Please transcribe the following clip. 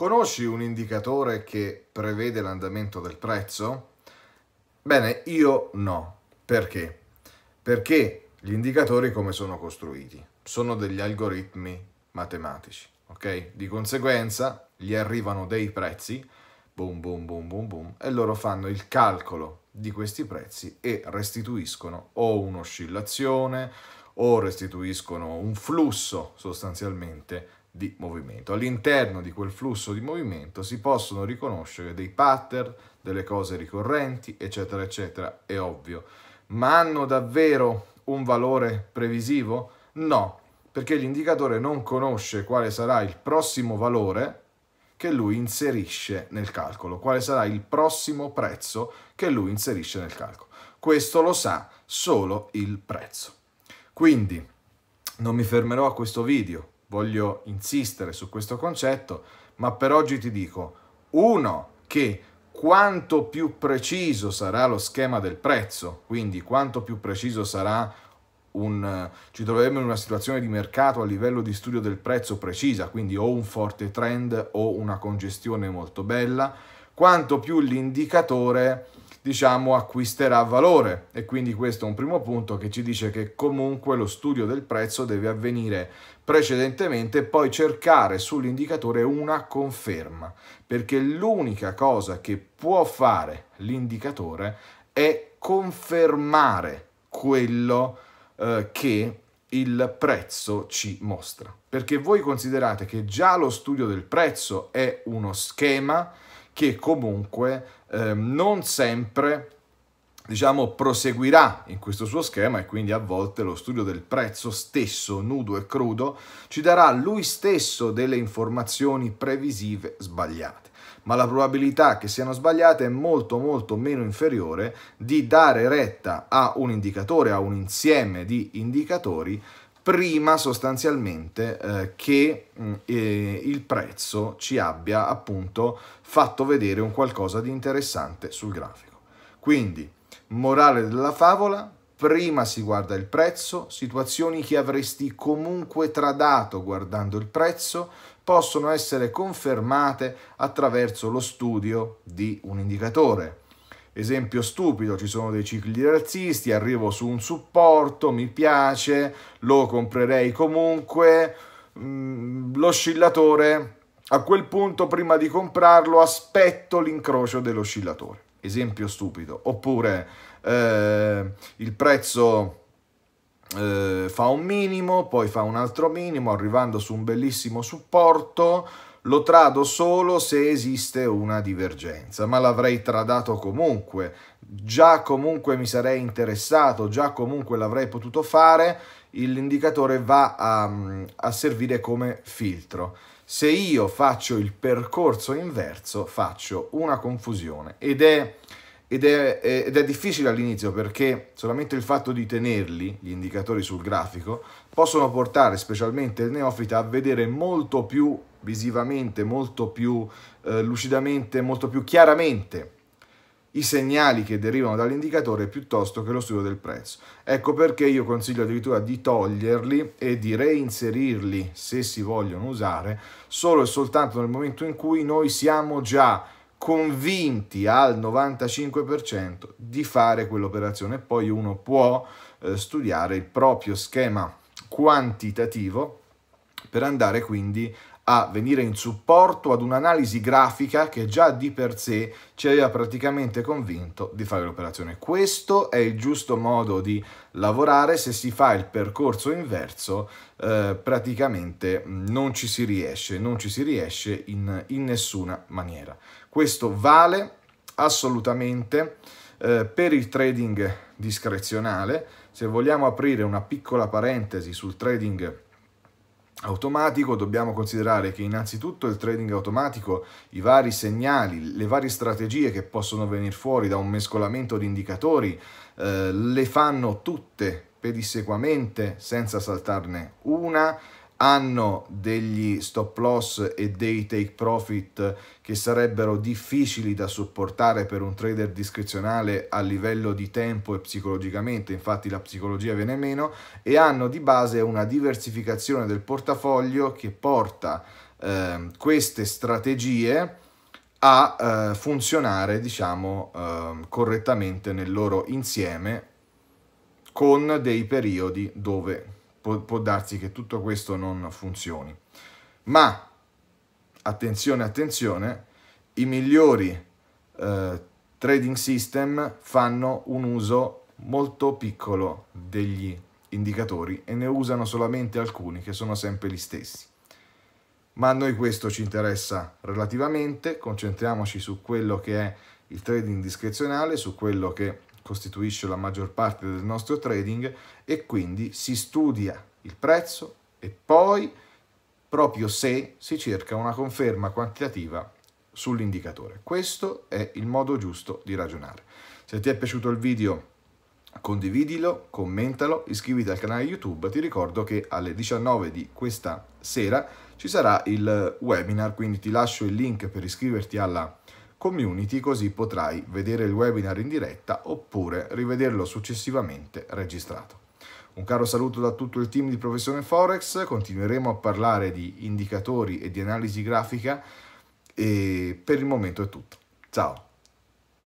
Conosci un indicatore che prevede l'andamento del prezzo? Bene, io no. Perché? Perché gli indicatori come sono costruiti? Sono degli algoritmi matematici, ok? Di conseguenza gli arrivano dei prezzi, boom, boom, boom, boom, boom, e loro fanno il calcolo di questi prezzi e restituiscono o un'oscillazione o restituiscono un flusso sostanzialmente di movimento. All'interno di quel flusso di movimento si possono riconoscere dei pattern, delle cose ricorrenti, eccetera, eccetera, è ovvio. Ma hanno davvero un valore previsivo? No, perché l'indicatore non conosce quale sarà il prossimo valore che lui inserisce nel calcolo, quale sarà il prossimo prezzo che lui inserisce nel calcolo. Questo lo sa solo il prezzo. Quindi non mi fermerò a questo video, voglio insistere su questo concetto, ma per oggi ti dico, uno, che quanto più preciso sarà lo schema del prezzo, quindi quanto più preciso sarà un, ci troveremo in una situazione di mercato a livello di studio del prezzo precisa, quindi o un forte trend o una congestione molto bella, quanto più l'indicatore diciamo, acquisterà valore. E quindi questo è un primo punto che ci dice che comunque lo studio del prezzo deve avvenire precedentemente e poi cercare sull'indicatore una conferma, perché l'unica cosa che può fare l'indicatore è confermare quello eh, che il prezzo ci mostra. Perché voi considerate che già lo studio del prezzo è uno schema che comunque eh, non sempre diciamo, proseguirà in questo suo schema e quindi a volte lo studio del prezzo stesso, nudo e crudo, ci darà lui stesso delle informazioni previsive sbagliate. Ma la probabilità che siano sbagliate è molto molto meno inferiore di dare retta a un indicatore, a un insieme di indicatori prima sostanzialmente eh, che mm, eh, il prezzo ci abbia appunto fatto vedere un qualcosa di interessante sul grafico. Quindi, morale della favola, prima si guarda il prezzo, situazioni che avresti comunque tradato guardando il prezzo possono essere confermate attraverso lo studio di un indicatore Esempio stupido, ci sono dei cicli razzisti, arrivo su un supporto, mi piace, lo comprerei comunque, mm, l'oscillatore, a quel punto prima di comprarlo aspetto l'incrocio dell'oscillatore. Esempio stupido. Oppure eh, il prezzo... Eh, fa un minimo, poi fa un altro minimo, arrivando su un bellissimo supporto, lo trado solo se esiste una divergenza, ma l'avrei tradato comunque, già comunque mi sarei interessato, già comunque l'avrei potuto fare, l'indicatore va a, a servire come filtro. Se io faccio il percorso inverso faccio una confusione ed è ed è, ed è difficile all'inizio perché solamente il fatto di tenerli, gli indicatori sul grafico, possono portare specialmente il neofita a vedere molto più visivamente, molto più eh, lucidamente, molto più chiaramente i segnali che derivano dall'indicatore piuttosto che lo studio del prezzo. Ecco perché io consiglio addirittura di toglierli e di reinserirli se si vogliono usare solo e soltanto nel momento in cui noi siamo già convinti al 95% di fare quell'operazione. Poi uno può eh, studiare il proprio schema quantitativo per andare quindi a venire in supporto ad un'analisi grafica che già di per sé ci aveva praticamente convinto di fare l'operazione. Questo è il giusto modo di lavorare, se si fa il percorso inverso eh, praticamente non ci si riesce, non ci si riesce in, in nessuna maniera. Questo vale assolutamente eh, per il trading discrezionale, se vogliamo aprire una piccola parentesi sul trading automatico dobbiamo considerare che innanzitutto il trading automatico, i vari segnali, le varie strategie che possono venire fuori da un mescolamento di indicatori, eh, le fanno tutte pedissequamente senza saltarne una hanno degli stop loss e dei take profit che sarebbero difficili da supportare per un trader discrezionale a livello di tempo e psicologicamente, infatti la psicologia viene meno, e hanno di base una diversificazione del portafoglio che porta eh, queste strategie a eh, funzionare diciamo eh, correttamente nel loro insieme con dei periodi dove può, può darsi che tutto questo non funzioni. Ma attenzione, attenzione, i migliori eh, trading system fanno un uso molto piccolo degli indicatori e ne usano solamente alcuni che sono sempre gli stessi. Ma a noi questo ci interessa relativamente, concentriamoci su quello che è il trading discrezionale, su quello che costituisce la maggior parte del nostro trading e quindi si studia il prezzo e poi proprio se si cerca una conferma quantitativa sull'indicatore. Questo è il modo giusto di ragionare. Se ti è piaciuto il video condividilo, commentalo, iscriviti al canale YouTube. Ti ricordo che alle 19 di questa sera ci sarà il webinar, quindi ti lascio il link per iscriverti alla community così potrai vedere il webinar in diretta oppure rivederlo successivamente registrato. Un caro saluto da tutto il team di Professione Forex, continueremo a parlare di indicatori e di analisi grafica e per il momento è tutto. Ciao!